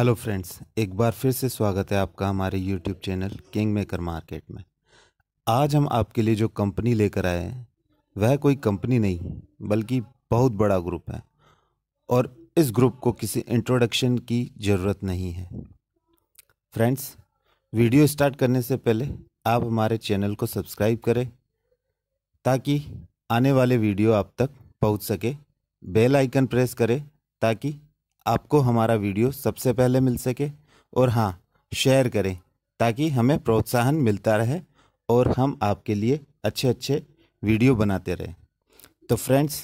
hello friends एक बार फिर से स्वागत है आपका हमारे YouTube channel King Maker Market में आज हम आपके लिए जो कंपनी लेकर आए हैं वह कोई कंपनी नहीं बल्कि बहुत बड़ा ग्रुप है और इस ग्रुप को किसी इंट्रोडक्शन की ज़रूरत नहीं है फ्रेंड्स वीडियो स्टार्ट करने से पहले आप हमारे चैनल को सब्सक्राइब करें ताकि आने वाले वीडियो आप तक पहुंच सके बेल आइकन प्रेस करें ताकि आपको हमारा वीडियो सबसे पहले मिल सके और हाँ शेयर करें ताकि हमें प्रोत्साहन मिलता रहे और हम आपके लिए अच्छे अच्छे वीडियो बनाते रहें तो फ्रेंड्स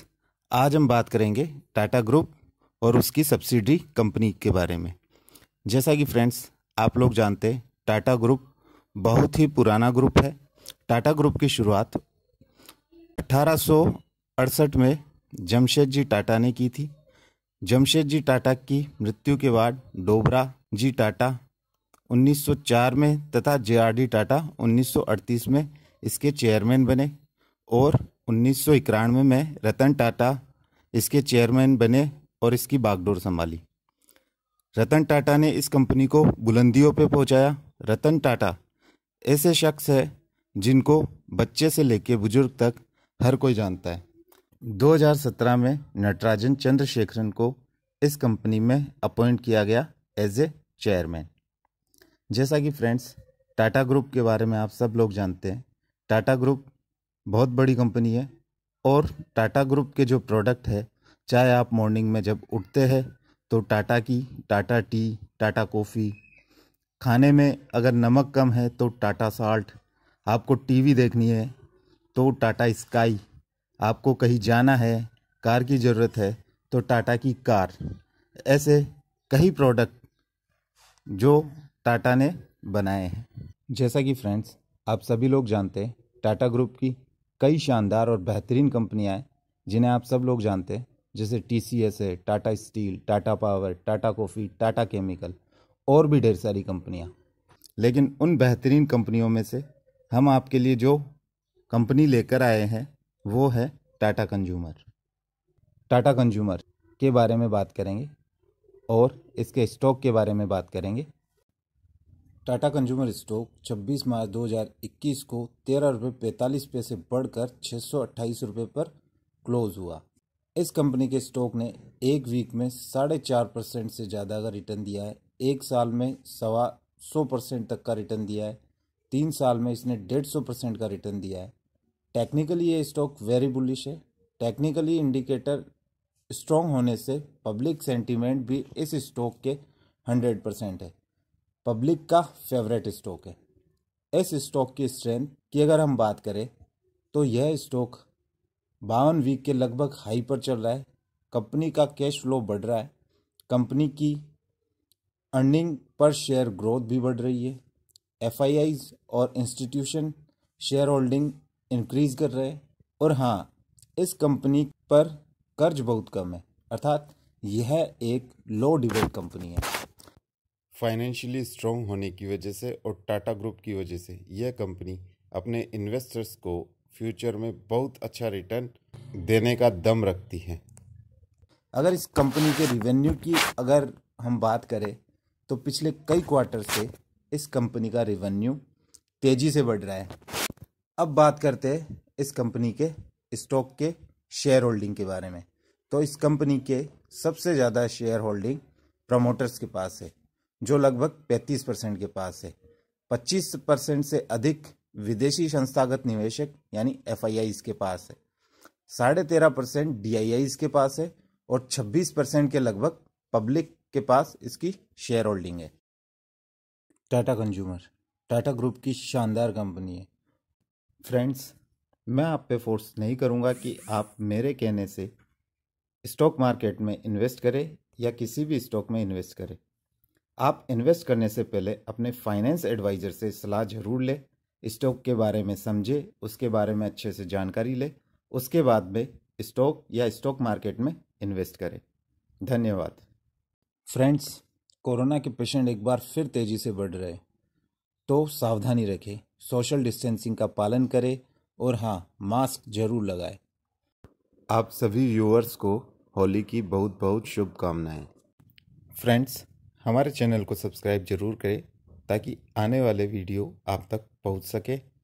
आज हम बात करेंगे टाटा ग्रुप और उसकी सब्सिडी कंपनी के बारे में जैसा कि फ्रेंड्स आप लोग जानते हैं टाटा ग्रुप बहुत ही पुराना ग्रुप है टाटा ग्रुप की शुरुआत अठारह में जमशेद जी टाटा ने की थी जमशेद जी टाटा की मृत्यु के बाद डोबरा जी टाटा 1904 में तथा जे टाटा 1938 में इसके चेयरमैन बने और उन्नीस में में रतन टाटा इसके चेयरमैन बने और इसकी बागडोर संभाली रतन टाटा ने इस कंपनी को बुलंदियों पर पहुंचाया रतन टाटा ऐसे शख्स है जिनको बच्चे से लेकर बुजुर्ग तक हर कोई जानता है 2017 में नटराजन चंद्रशेखरन को इस कंपनी में अपॉइंट किया गया एज ए चेयरमैन जैसा कि फ्रेंड्स टाटा ग्रुप के बारे में आप सब लोग जानते हैं टाटा ग्रुप बहुत बड़ी कंपनी है और टाटा ग्रुप के जो प्रोडक्ट है चाहे आप मॉर्निंग में जब उठते हैं तो टाटा की टाटा टी टाटा कॉफ़ी खाने में अगर नमक कम है तो टाटा साल्ट आपको टीवी देखनी है तो टाटा स्काई आपको कहीं जाना है कार की ज़रूरत है तो टाटा की कार ऐसे कई प्रोडक्ट जो टाटा ने बनाए हैं जैसा कि फ्रेंड्स आप सभी लोग जानते हैं टाटा ग्रुप की कई शानदार और बेहतरीन कंपनियाँ हैं जिन्हें आप सब लोग जानते हैं जैसे टी सी एस है Tata Steel Tata Power Tata Coffee Tata Chemical और भी ढेर सारी कंपनियाँ लेकिन उन बेहतरीन कंपनियों में से हम आपके लिए जो कंपनी लेकर आए हैं वो है टाटा कंज्यूमर टाटा कंज्यूमर के बारे में बात करेंगे और इसके स्टॉक के बारे में बात करेंगे टाटा कंज्यूमर स्टॉक 26 मार्च 2021 को तेरह रुपये पैंतालीस पैसे बढ़कर छः सौ अट्ठाईस रुपये पर क्लोज हुआ इस कंपनी के स्टॉक ने एक वीक में साढ़े चार परसेंट से ज़्यादा का रिटर्न दिया है एक साल में सवा सौ परसेंट तक का रिटर्न दिया है तीन साल में इसने डेढ़ सौ परसेंट का रिटर्न दिया है टेक्निकली ये स्टॉक वेरी बुलिश है टेक्निकली इंडिकेटर स्ट्रॉन्ग होने से पब्लिक सेंटीमेंट भी इस स्टॉक के हंड्रेड परसेंट है पब्लिक का फेवरेट स्टॉक है इस स्टॉक की स्ट्रेंथ की अगर हम बात करें तो यह स्टॉक बावन वीक के लगभग हाई पर चल रहा है कंपनी का कैश फ्लो बढ़ रहा है कंपनी की अर्निंग पर शेयर ग्रोथ भी बढ़ रही है एफ और इंस्टीट्यूशन शेयर होल्डिंग इंक्रीज कर रहे और हाँ इस कंपनी पर कर्ज बहुत कम है अर्थात यह एक लो डिवेल कंपनी है फाइनेंशियली स्ट्रॉन्ग होने की वजह से और टाटा ग्रुप की वजह से यह कंपनी अपने इन्वेस्टर्स को फ्यूचर में बहुत अच्छा रिटर्न देने का दम रखती है अगर इस कंपनी के रिवेन्यू की अगर हम बात करें तो पिछले कई क्वार्टर से इस कंपनी का रिवेन्यू तेज़ी से बढ़ रहा है अब बात करते हैं इस कंपनी के स्टॉक के शेयर होल्डिंग के बारे में तो इस कंपनी के सबसे ज़्यादा शेयर होल्डिंग प्रमोटर्स के पास है जो लगभग 35 परसेंट के पास है 25 परसेंट से अधिक विदेशी संस्थागत निवेशक यानी एफ के पास है साढ़े तेरह परसेंट डी के पास है और 26 परसेंट के लगभग पब्लिक के पास इसकी शेयर होल्डिंग है टाटा कंज्यूमर टाटा ग्रुप की शानदार कंपनी है फ्रेंड्स मैं आप पे फोर्स नहीं करूँगा कि आप मेरे कहने से स्टॉक मार्केट में इन्वेस्ट करें या किसी भी स्टॉक में इन्वेस्ट करें आप इन्वेस्ट करने से पहले अपने फाइनेंस एडवाइज़र से सलाह ज़रूर लें स्टॉक के बारे में समझे उसके बारे में अच्छे से जानकारी ले उसके बाद में स्टॉक या स्टॉक मार्केट में इन्वेस्ट करें धन्यवाद फ्रेंड्स कोरोना के पेशेंट एक बार फिर तेज़ी से बढ़ रहे हैं तो सावधानी रखें सोशल डिस्टेंसिंग का पालन करें और हाँ मास्क जरूर लगाएं आप सभी व्यूअर्स को होली की बहुत बहुत शुभकामनाएं फ्रेंड्स हमारे चैनल को सब्सक्राइब जरूर करें ताकि आने वाले वीडियो आप तक पहुंच सके